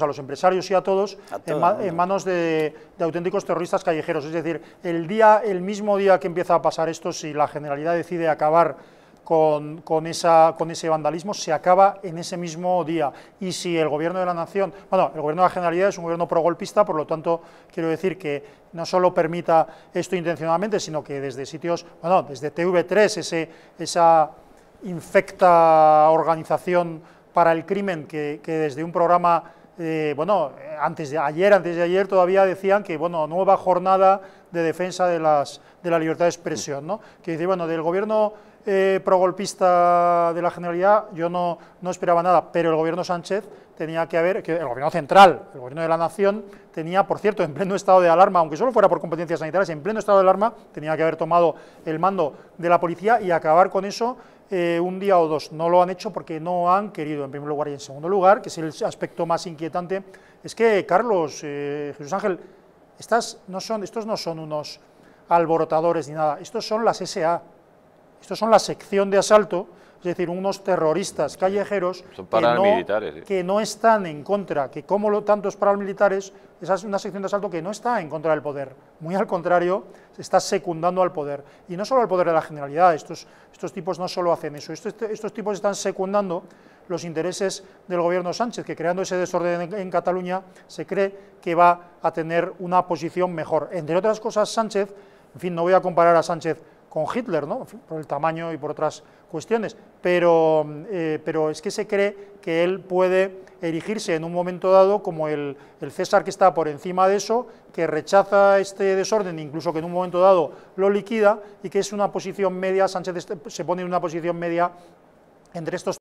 a los empresarios y a todos, en, manos de, auténticos terroristas callejeros. Es decir, el, día, el mismo día que empieza a pasar esto, si la Generalidad decide acabar con, esa, con ese vandalismo, se acaba en ese mismo día. Y si el Gobierno de la Nación, bueno, el Gobierno de la Generalidad es un gobierno pro-golpista, por lo tanto, quiero decir que no solo permita esto intencionalmente, sino que desde sitios, bueno, desde TV3, ese, esa infecta organización para el crimen que, que desde un programa eh, bueno, eh, antes de ayer, antes de ayer todavía decían que, bueno, nueva jornada de defensa de, las, de la libertad de expresión, ¿no? Que dice, bueno, del gobierno pro eh, progolpista de la Generalidad yo no, no esperaba nada, pero el gobierno Sánchez tenía que haber, que el gobierno central, el gobierno de la nación, tenía, por cierto, en pleno estado de alarma, aunque solo fuera por competencias sanitarias, en pleno estado de alarma tenía que haber tomado el mando de la policía y acabar con eso eh, un día o dos. No lo han hecho porque no han querido, en primer lugar, y en segundo lugar, que es el aspecto más inquietante, es que, Carlos, eh, Jesús Ángel, estas no son, estos no son unos alborotadores ni nada, estos son las SA, estos son la sección de asalto es decir, unos terroristas callejeros que, no, están en contra, que como lo, tantos paramilitares, esa es una sección de asalto que no está en contra del poder, muy al contrario, se está secundando al poder, y no solo al poder de la generalidad, estos, tipos no solo hacen eso, estos, tipos están secundando los intereses del gobierno Sánchez, que creando ese desorden en, Cataluña se cree que va a tener una posición mejor. Entre otras cosas, Sánchez, en fin, no voy a comparar a Sánchez con Hitler, ¿no? por el tamaño y por otras cuestiones, pero, mm, eh, pero es que se cree que él puede erigirse en un momento dado como el, el, César que está por encima de eso, que rechaza este desorden, incluso que en un momento dado lo liquida, y que es una posición media, Sánchez se pone en una posición media entre estos